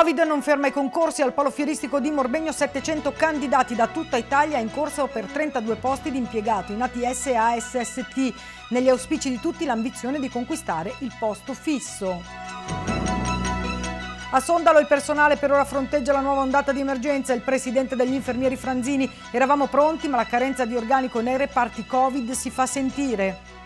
Covid non ferma i concorsi al polo fieristico di Morbegno 700 candidati da tutta Italia in corso per 32 posti di impiegato in ATS e ASST, negli auspici di tutti l'ambizione di conquistare il posto fisso. A Sondalo il personale per ora fronteggia la nuova ondata di emergenza. Il presidente degli infermieri Franzini, eravamo pronti ma la carenza di organico nei reparti Covid si fa sentire.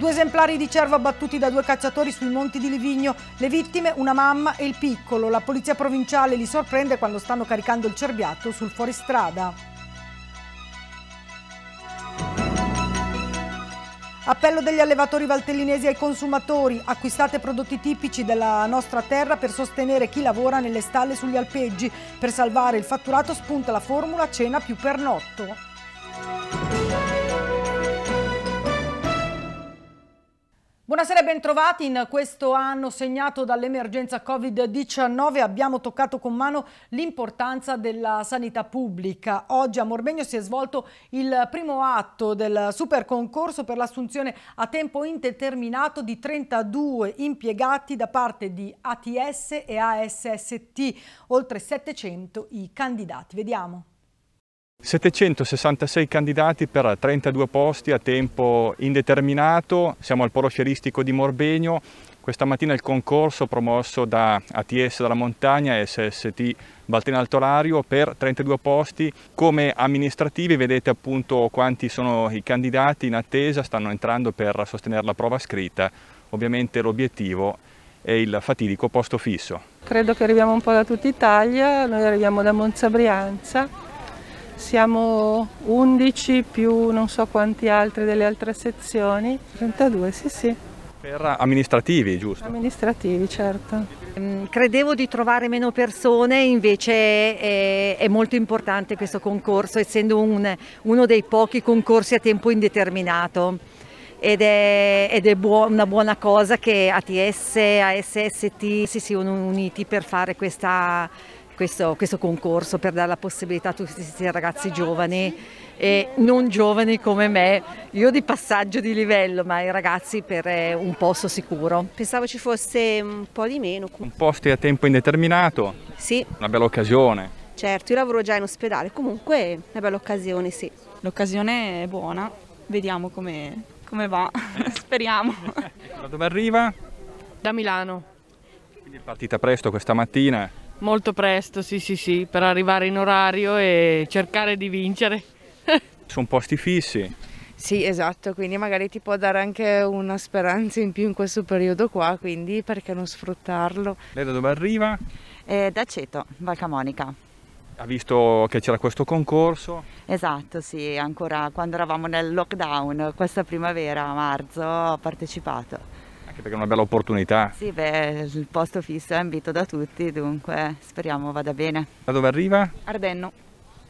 Due esemplari di cervo abbattuti da due cacciatori sui monti di Livigno. Le vittime, una mamma e il piccolo. La polizia provinciale li sorprende quando stanno caricando il cerbiatto sul fuoristrada. Appello degli allevatori valtellinesi ai consumatori, acquistate prodotti tipici della nostra terra per sostenere chi lavora nelle stalle sugli alpeggi. Per salvare il fatturato spunta la formula cena più per notto. Buonasera e bentrovati. In questo anno segnato dall'emergenza Covid-19 abbiamo toccato con mano l'importanza della sanità pubblica. Oggi a Morbegno si è svolto il primo atto del super concorso per l'assunzione a tempo indeterminato di 32 impiegati da parte di ATS e ASST, oltre 700 i candidati. Vediamo. 766 candidati per 32 posti a tempo indeterminato, siamo al Polo Scieristico di Morbegno, questa mattina il concorso promosso da ATS della Montagna e SST Baltina Altolario per 32 posti come amministrativi, vedete appunto quanti sono i candidati in attesa, stanno entrando per sostenere la prova scritta, ovviamente l'obiettivo è il fatidico posto fisso. Credo che arriviamo un po' da tutta Italia, noi arriviamo da Monza Brianza, siamo 11 più non so quanti altri delle altre sezioni, 32 sì sì. Per amministrativi, giusto? Amministrativi, certo. Mm, credevo di trovare meno persone, invece è, è molto importante questo concorso, essendo un, uno dei pochi concorsi a tempo indeterminato. Ed è, ed è buo, una buona cosa che ATS, ASST si siano uniti per fare questa, questo, questo concorso per dare la possibilità a tutti questi ragazzi giovani e non giovani come me, io di passaggio di livello, ma i ragazzi per eh, un posto sicuro. Pensavo ci fosse un po' di meno. Un posto a tempo indeterminato? Sì. Una bella occasione. Certo, io lavoro già in ospedale, comunque è una bella occasione, sì. L'occasione è buona, vediamo come, come va, speriamo. Da dove arriva? Da Milano. Quindi è partita presto questa mattina? Molto presto, sì sì sì, per arrivare in orario e cercare di vincere. Sono posti fissi. Sì, esatto, quindi magari ti può dare anche una speranza in più in questo periodo qua, quindi perché non sfruttarlo? Lei da dove arriva? Eh, da Ceto, Camonica. Ha visto che c'era questo concorso? Esatto, sì, ancora quando eravamo nel lockdown, questa primavera, a marzo, ho partecipato. Anche perché è una bella opportunità. Sì, beh, il posto fisso è ambito da tutti, dunque speriamo vada bene. Da dove arriva? Ardenno.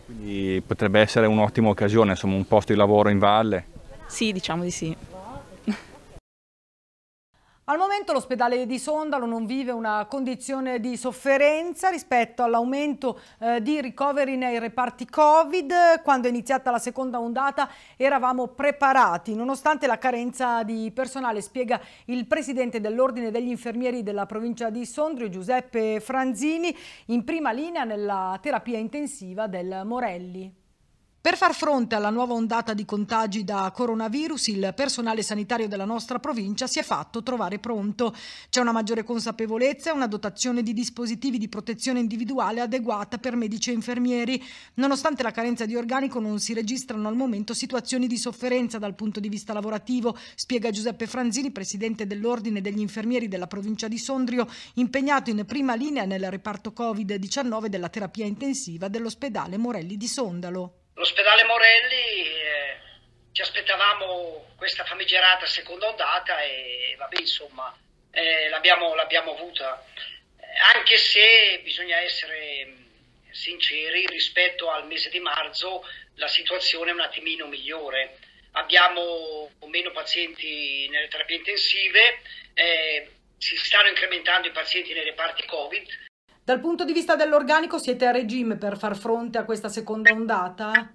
Quindi potrebbe essere un'ottima occasione, insomma un posto di lavoro in valle. Sì, diciamo di sì. Al momento l'ospedale di Sondalo non vive una condizione di sofferenza rispetto all'aumento eh, di ricoveri nei reparti Covid. Quando è iniziata la seconda ondata eravamo preparati, nonostante la carenza di personale, spiega il presidente dell'Ordine degli Infermieri della provincia di Sondrio, Giuseppe Franzini, in prima linea nella terapia intensiva del Morelli. Per far fronte alla nuova ondata di contagi da coronavirus, il personale sanitario della nostra provincia si è fatto trovare pronto. C'è una maggiore consapevolezza e una dotazione di dispositivi di protezione individuale adeguata per medici e infermieri. Nonostante la carenza di organico non si registrano al momento situazioni di sofferenza dal punto di vista lavorativo, spiega Giuseppe Franzini, presidente dell'Ordine degli infermieri della provincia di Sondrio, impegnato in prima linea nel reparto Covid-19 della terapia intensiva dell'ospedale Morelli di Sondalo. L'ospedale Morelli, eh, ci aspettavamo questa famigerata seconda ondata e vabbè, insomma, eh, l'abbiamo, l'abbiamo, avuta. Eh, anche se bisogna essere mm, sinceri, rispetto al mese di marzo la situazione è un attimino migliore. Abbiamo meno pazienti nelle terapie intensive, eh, si stanno incrementando i pazienti nei reparti Covid dal punto di vista dell'organico siete a regime per far fronte a questa seconda ondata?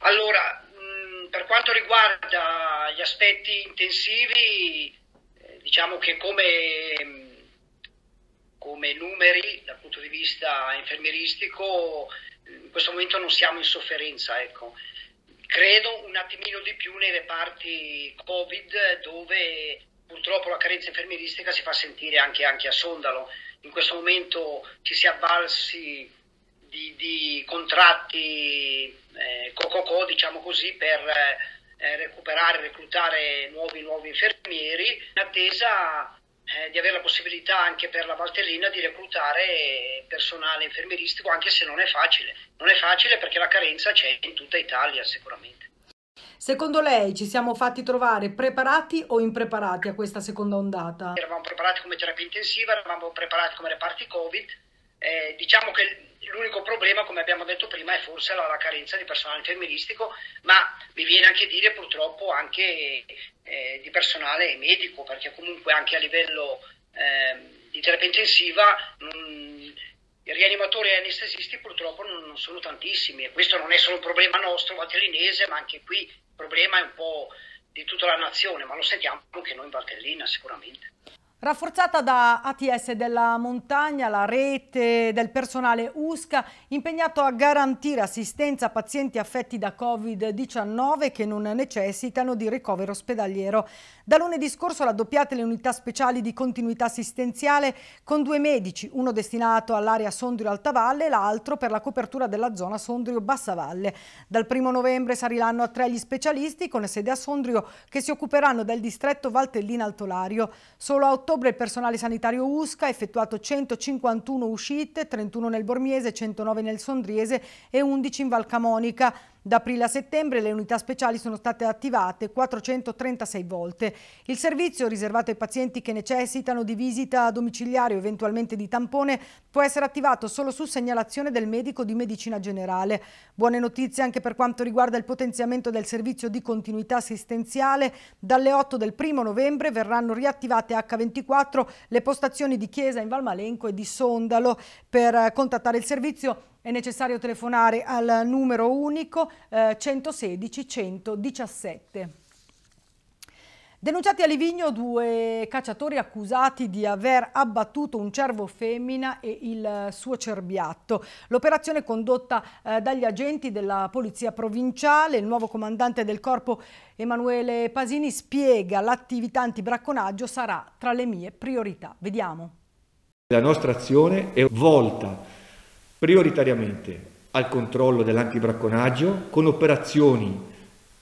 Allora, mm, per quanto riguarda gli aspetti intensivi, eh, diciamo che come, mm, come numeri dal punto di vista infermieristico mm, in questo momento non siamo in sofferenza, ecco. Credo un attimino di più nei reparti Covid dove purtroppo la carenza infermieristica si fa sentire anche, anche a Sondalo in questo momento ci si è avvalsi di, di contratti eh, cococò, diciamo così, per eh, recuperare, reclutare nuovi, nuovi infermieri, in attesa eh, di avere la possibilità anche per la Valtellina di reclutare personale infermieristico, anche se non è facile. Non è facile perché la carenza c'è in tutta Italia sicuramente. Secondo lei ci siamo fatti trovare preparati o impreparati a questa seconda ondata? Eravamo preparati come terapia intensiva, eravamo preparati come reparti Covid. Eh, diciamo che l'unico problema, come abbiamo detto prima, è forse la, la carenza di personale infermieristico, ma mi viene anche dire purtroppo anche eh, di personale medico, perché comunque anche a livello eh, di terapia intensiva mh, mm, i rianimatori anestesisti purtroppo non, non sono tantissimi e questo non è solo un problema nostro valtellinese, ma anche qui il problema è un po' di tutta la nazione, ma lo sentiamo anche noi in Valtellina sicuramente. Rafforzata da ATS della Montagna, la rete del personale USCA impegnato a garantire assistenza a pazienti affetti da Covid-19 che non necessitano di ricovero ospedaliero. Da lunedì scorso raddoppiate le unità speciali di continuità assistenziale con due medici, uno destinato all'area Sondrio-Alta Valle e l'altro per la copertura della zona Sondrio-Bassa Valle. Dal 1 novembre saliranno a tre gli specialisti con sede a Sondrio che si occuperanno del distretto Valtellina-Altolario. Solo a ottobre il personale sanitario USCA ha effettuato 151 uscite, 31 nel Bormiese, 109 nel Sondriese e 11 in Valcamonica. Da aprile a settembre le unità speciali sono state attivate 436 volte. Il servizio riservato ai pazienti che necessitano di visita domiciliare o eventualmente di tampone può essere attivato solo su segnalazione del medico di medicina generale. Buone notizie anche per quanto riguarda il potenziamento del servizio di continuità assistenziale. Dalle 8 del 1 novembre verranno riattivate H24 le postazioni di Chiesa in Valmalenco e di Sondalo. Per eh, contattare il servizio è necessario telefonare al numero unico eh, 116 117. Denunciati a Livigno due cacciatori accusati di aver abbattuto un cervo femmina e il suo cerbiatto. L'operazione condotta eh, dagli agenti della Polizia Provinciale, il nuovo comandante del corpo Emanuele Pasini spiega l'attività antibracconaggio sarà tra le mie priorità. Vediamo. La nostra azione è volta prioritariamente al controllo dell'antibracconaggio con operazioni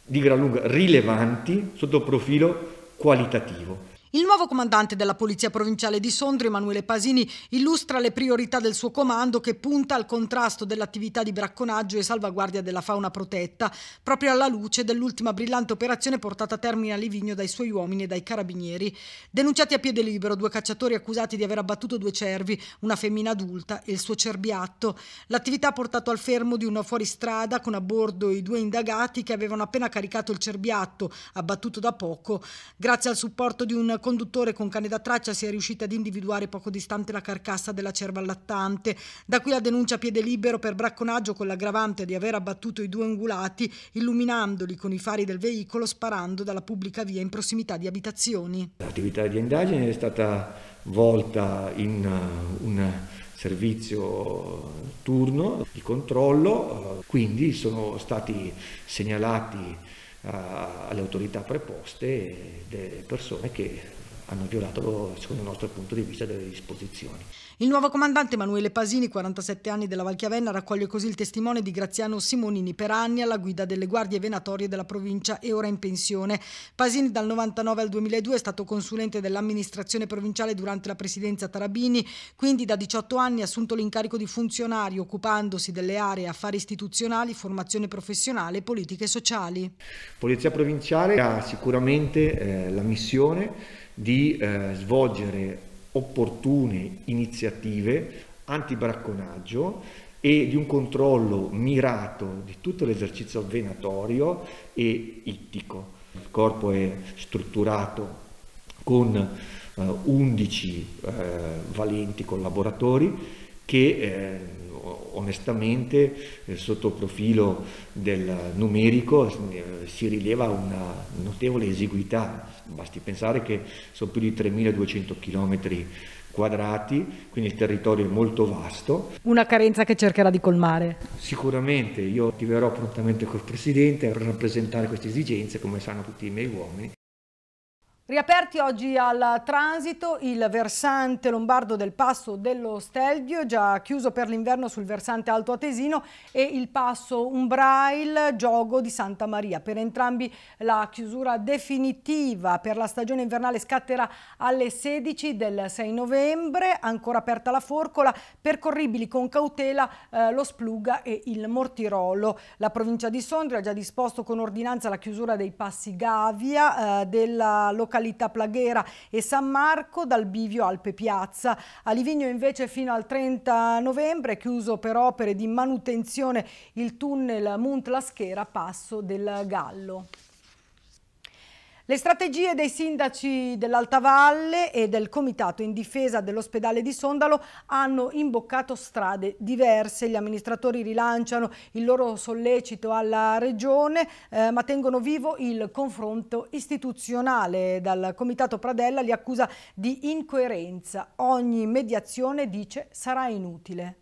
di gran lunga rilevanti sotto profilo qualitativo il nuovo comandante della Polizia Provinciale di Sondrio, Emanuele Pasini, illustra le priorità del suo comando che punta al contrasto dell'attività di bracconaggio e salvaguardia della fauna protetta, proprio alla luce dell'ultima brillante operazione portata a termine a Livigno dai suoi uomini e dai carabinieri. Denunciati a piede libero due cacciatori accusati di aver abbattuto due cervi, una femmina adulta e il suo cerbiatto. L'attività ha portato al fermo di una fuoristrada con a bordo i due indagati che avevano appena caricato il cerbiatto, abbattuto da poco, grazie al supporto di un conduttore con cane da traccia si è riusciti ad individuare poco distante la carcassa della cerva allattante. Da qui la denuncia a piede libero per bracconaggio con l'aggravante di aver abbattuto i due ungulati illuminandoli con i fari del veicolo sparando dalla pubblica via in prossimità di abitazioni. L'attività di indagine è stata volta in uh, un servizio turno di controllo, uh, quindi sono stati segnalati uh, alle autorità preposte delle persone che hanno violato, secondo il nostro punto di vista, delle disposizioni. Il nuovo comandante Emanuele Pasini, 47 anni della Valchiavenna, raccoglie così il testimone di Graziano Simonini, per anni alla guida delle guardie venatorie della provincia e ora in pensione. Pasini dal 99 al 2002 è stato consulente dell'amministrazione provinciale durante la presidenza Tarabini, quindi da 18 anni ha assunto l'incarico di funzionario occupandosi delle aree affari istituzionali, formazione professionale e politiche sociali. Polizia provinciale ha sicuramente eh, la missione di eh, svolgere opportune iniziative antibracconaggio e di un controllo mirato di tutto l'esercizio venatorio e ittico. Il corpo è strutturato con eh, 11 eh, valenti collaboratori che eh, onestamente eh, sotto profilo del numerico eh, si rileva una notevole esiguità, basti pensare che sono più di 3.200 km quadrati, quindi il territorio è molto vasto. Una carenza che cercherà di colmare. Sicuramente, io attiverò prontamente col Presidente per rappresentare queste esigenze, come sanno tutti i miei uomini. Riaperti oggi al transito il versante lombardo del passo dello Stelvio, già chiuso per l'inverno sul versante Alto Atesino, e il passo Umbrail Giogo di Santa Maria. Per entrambi la chiusura definitiva per la stagione invernale scatterà alle 16 del 6 novembre, ancora aperta la forcola, percorribili con cautela eh, lo Spluga e il Mortirolo. La provincia di Sondrio ha già disposto con ordinanza la chiusura dei passi Gavia eh, della località località Plaghera e San Marco dal bivio Alpe Piazza. A Livigno invece fino al 30 novembre è chiuso per opere di manutenzione il tunnel Munt La Schera passo del Gallo. Le strategie dei sindaci dell'Alta Valle e del Comitato in difesa dell'ospedale di Sondalo hanno imboccato strade diverse. Gli amministratori rilanciano il loro sollecito alla Regione, eh, ma tengono vivo il confronto istituzionale. Dal Comitato Pradella li accusa di incoerenza. Ogni mediazione, dice, sarà inutile.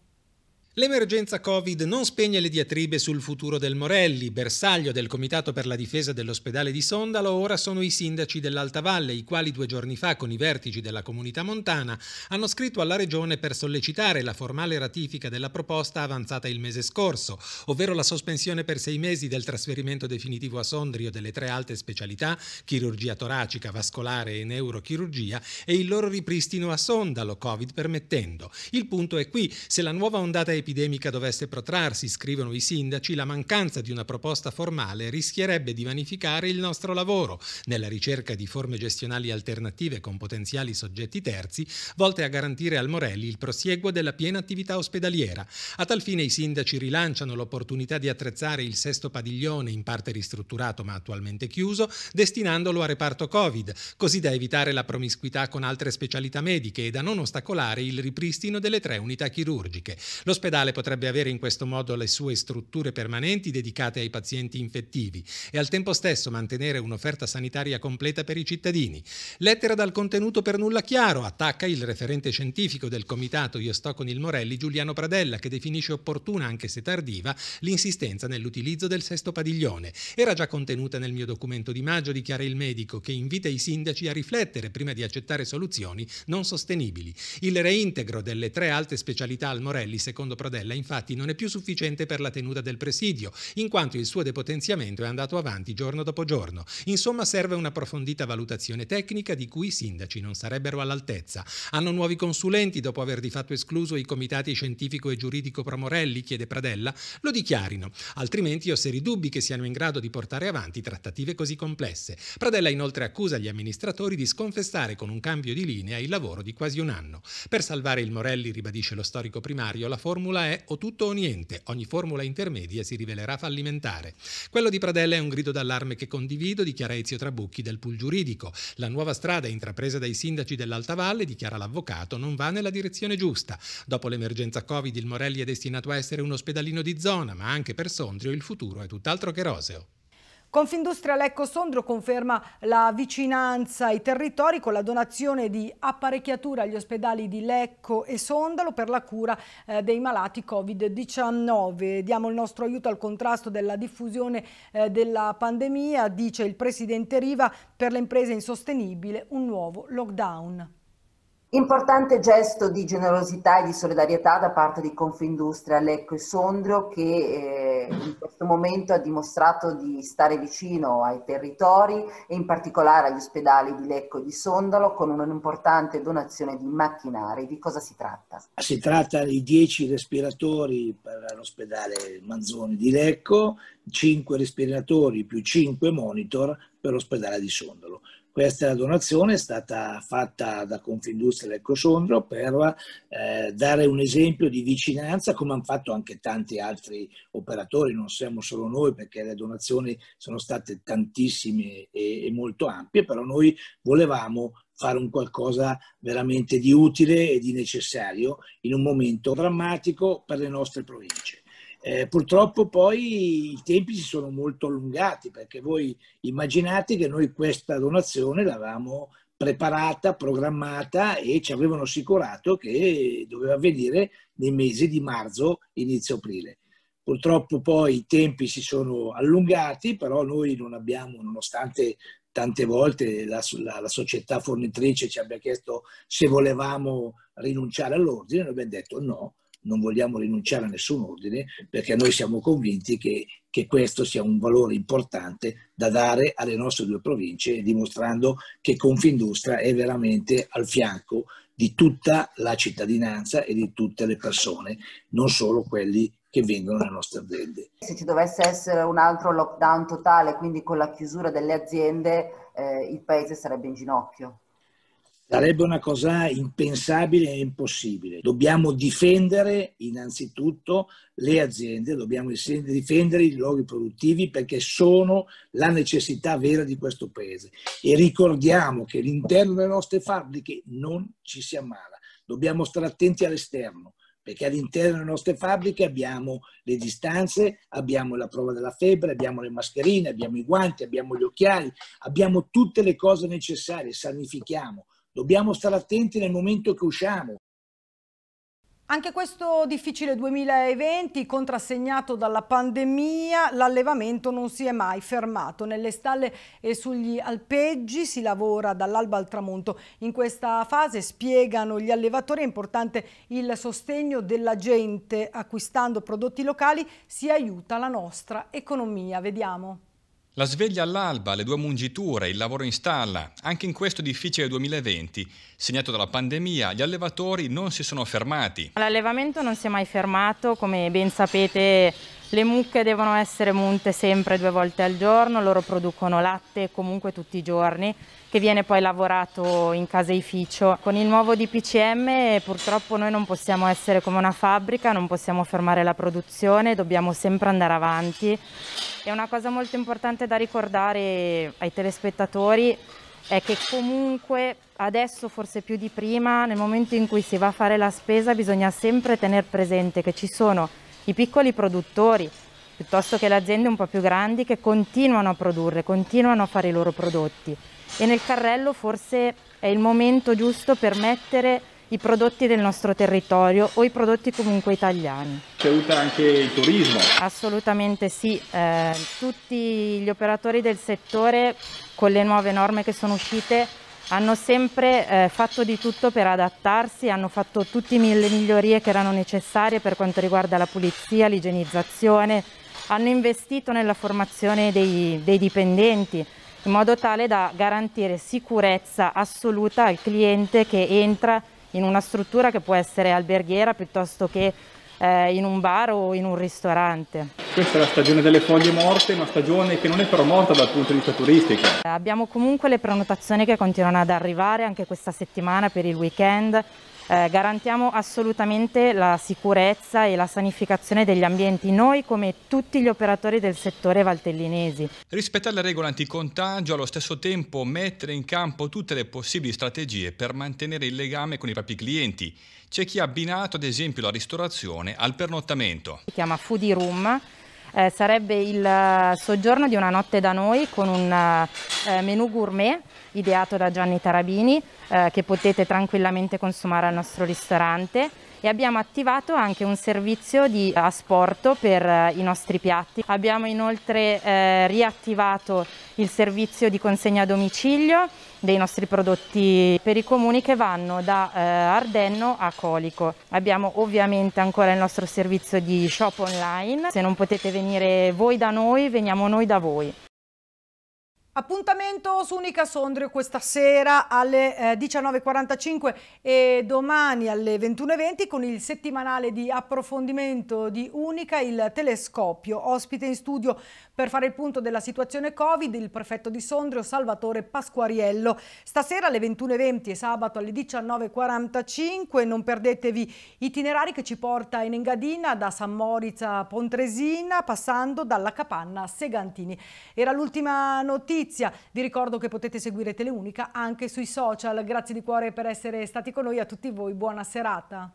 L'emergenza Covid non spegne le diatribe sul futuro del Morelli. Bersaglio del Comitato per la difesa dell'ospedale di Sondalo ora sono i sindaci dell'Alta Valle, i quali due giorni fa con i vertici della comunità montana hanno scritto alla Regione per sollecitare la formale ratifica della proposta avanzata il mese scorso, ovvero la sospensione per sei mesi del trasferimento definitivo a Sondrio delle tre alte specialità, chirurgia toracica, vascolare e neurochirurgia, e il loro ripristino a Sondalo, Covid permettendo. Il punto è qui, se la nuova ondata è epidemica dovesse protrarsi, scrivono i sindaci, la mancanza di una proposta formale rischierebbe di vanificare il nostro lavoro nella ricerca di forme gestionali alternative con potenziali soggetti terzi volte a garantire al Morelli il prosieguo della piena attività ospedaliera. A tal fine i sindaci rilanciano l'opportunità di attrezzare il sesto padiglione, in parte ristrutturato ma attualmente chiuso, destinandolo a reparto Covid, così da evitare la promiscuità con altre specialità mediche e da non ostacolare il ripristino delle tre unità chirurgiche. L'ospedale L'ospedale potrebbe avere in questo modo le sue strutture permanenti dedicate ai pazienti infettivi e al tempo stesso mantenere un'offerta sanitaria completa per i cittadini. Lettera dal contenuto per nulla chiaro, attacca il referente scientifico del comitato Io sto con il Morelli, Giuliano Pradella, che definisce opportuna, anche se tardiva, l'insistenza nell'utilizzo del sesto padiglione. Era già contenuta nel mio documento di maggio, dichiara il medico, che invita i sindaci a riflettere prima di accettare soluzioni non sostenibili. Il reintegro delle tre alte specialità al Morelli, secondo Prodella infatti non è più sufficiente per la tenuta del presidio, in quanto il suo depotenziamento è andato avanti giorno dopo giorno. Insomma serve un'approfondita valutazione tecnica di cui i sindaci non sarebbero all'altezza. Hanno nuovi consulenti dopo aver di fatto escluso i comitati scientifico e giuridico Promorelli, chiede Pradella, lo dichiarino, altrimenti ho seri dubbi che siano in grado di portare avanti trattative così complesse. Pradella inoltre accusa gli amministratori di sconfessare con un cambio di linea il lavoro di quasi un anno. Per salvare il Morelli, ribadisce lo storico primario, la formula formula è o tutto o niente, ogni formula intermedia si rivelerà fallimentare. Quello di Pradella è un grido d'allarme che condivido, dichiara Ezio Trabucchi del Pool Giuridico. La nuova strada intrapresa dai sindaci dell'Alta Valle, dichiara l'avvocato, non va nella direzione giusta. Dopo l'emergenza Covid il Morelli è destinato a essere un ospedalino di zona, ma anche per Sondrio il futuro è tutt'altro che roseo. Confindustria Lecco Sondrio conferma la vicinanza ai territori con la donazione di apparecchiature agli ospedali di Lecco e Sondalo per la cura eh, dei malati Covid-19. Diamo il nostro aiuto al contrasto della diffusione eh, della pandemia, dice il Presidente Riva, per le imprese insostenibile un nuovo lockdown. Importante gesto di generosità e di solidarietà da parte di Confindustria, Lecco e Sondrio che eh, in questo momento ha dimostrato di stare vicino ai territori e in particolare agli ospedali di Lecco e di Sondalo con un'importante donazione di macchinari. Di cosa si tratta? Si tratta di 10 respiratori per l'ospedale Manzoni di Lecco, 5 respiratori più 5 monitor per l'ospedale di Sondalo questa donazione è stata fatta da Confindustria Ecosondro per eh, dare un esempio di vicinanza come hanno fatto anche tanti altri operatori, non siamo solo noi perché le donazioni sono state tantissime e, e molto ampie, però noi volevamo fare un qualcosa veramente di utile e di necessario in un momento drammatico per le nostre province. Eh, purtroppo poi i tempi si sono molto allungati perché voi immaginate che noi questa donazione l'avevamo preparata, programmata e ci avevano assicurato che doveva avvenire nei mesi di marzo, inizio aprile. Purtroppo poi i tempi si sono allungati, però noi non abbiamo, nonostante tante volte la, la, la, società fornitrice ci abbia chiesto se volevamo rinunciare all'ordine, noi abbiamo detto no, non vogliamo rinunciare a nessun ordine perché noi siamo convinti che, che, questo sia un valore importante da dare alle nostre due province, dimostrando che Confindustria è veramente al fianco di tutta la cittadinanza e di tutte le persone, non solo quelli che vengono alle nostre aziende. Se ci dovesse essere un altro lockdown totale, quindi con la chiusura delle aziende, eh, il paese sarebbe in ginocchio. Sarebbe una cosa impensabile e impossibile. Dobbiamo difendere innanzitutto le aziende, dobbiamo difendere i luoghi produttivi perché sono la necessità vera di questo paese. E ricordiamo che all'interno delle nostre fabbriche non ci si ammala. Dobbiamo stare attenti all'esterno perché all'interno delle nostre fabbriche abbiamo le distanze, abbiamo la prova della febbre, abbiamo le mascherine, abbiamo i guanti, abbiamo gli occhiali, abbiamo tutte le cose necessarie, sanifichiamo, Dobbiamo stare attenti nel momento che usciamo. Anche questo difficile 2020, contrassegnato dalla pandemia, l'allevamento non si è mai fermato. Nelle stalle e sugli alpeggi si lavora dall'alba al tramonto. In questa fase, spiegano gli allevatori, è importante il sostegno della gente. Acquistando prodotti locali si aiuta la nostra economia. Vediamo. La sveglia all'alba, le due mungiture, il lavoro in stalla, anche in questo difficile 2020, segnato dalla pandemia, gli allevatori non si sono fermati. L'allevamento non si è mai fermato, come ben sapete le mucche devono essere munte sempre due volte al giorno, loro producono latte comunque tutti i giorni che viene poi lavorato in caseificio. Con il nuovo DPCM purtroppo noi non possiamo essere come una fabbrica, non possiamo fermare la produzione, dobbiamo sempre andare avanti. E una cosa molto importante da ricordare ai telespettatori è che comunque adesso forse più di prima, nel momento in cui si va a fare la spesa, bisogna sempre tenere presente che ci sono i piccoli produttori piuttosto che le aziende un po' più grandi che continuano a produrre, continuano a fare i loro prodotti e nel carrello forse è il momento giusto per mettere i prodotti del nostro territorio o i prodotti comunque italiani. Ci aiuta anche il turismo? Assolutamente sì, eh, tutti gli operatori del settore con le nuove norme che sono uscite hanno sempre eh, fatto di tutto per adattarsi, hanno fatto tutte le migliorie che erano necessarie per quanto riguarda la pulizia, l'igienizzazione, hanno investito nella formazione dei, dei dipendenti in modo tale da garantire sicurezza assoluta al cliente che entra in una struttura che può essere alberghiera piuttosto che eh, in un bar o in un ristorante. Questa è la stagione delle foglie morte, una stagione che non è però morta dal punto di vista turistico. Abbiamo comunque le prenotazioni che continuano ad arrivare anche questa settimana per il weekend. Eh, garantiamo assolutamente la sicurezza e la sanificazione degli ambienti, noi come tutti gli operatori del settore valtellinesi. Rispettare le regole anticontagio, allo stesso tempo mettere in campo tutte le possibili strategie per mantenere il legame con i propri clienti. C'è chi ha abbinato ad esempio la ristorazione al pernottamento. Si chiama Foodie Room eh, sarebbe il eh, soggiorno di una notte da noi con un eh, eh, menù gourmet ideato da Gianni Tarabini eh, che potete tranquillamente consumare al nostro ristorante e abbiamo attivato anche un servizio di asporto per eh, i nostri piatti. Abbiamo inoltre riattivato il servizio di consegna a domicilio dei nostri prodotti per i comuni che vanno da eh, Ardenno a Colico. Abbiamo ovviamente ancora il nostro servizio di shop online, se non potete venire voi da noi veniamo noi da voi. Appuntamento su Unica Sondrio questa sera alle 19.45 eh, e domani alle 21.20 con il settimanale di approfondimento di Unica, il telescopio. Ospite in studio per fare il punto della situazione Covid il prefetto di Sondrio Salvatore Pasquariello. Stasera alle 21.20 e sabato alle 19.45 non perdetevi itinerari che ci porta in Engadina da San Moritz a Pontresina passando dalla capanna a Segantini. Era l'ultima notizia giustizia. Vi ricordo che potete seguire Teleunica anche sui social. Grazie di cuore per essere stati con noi. A tutti voi buona serata.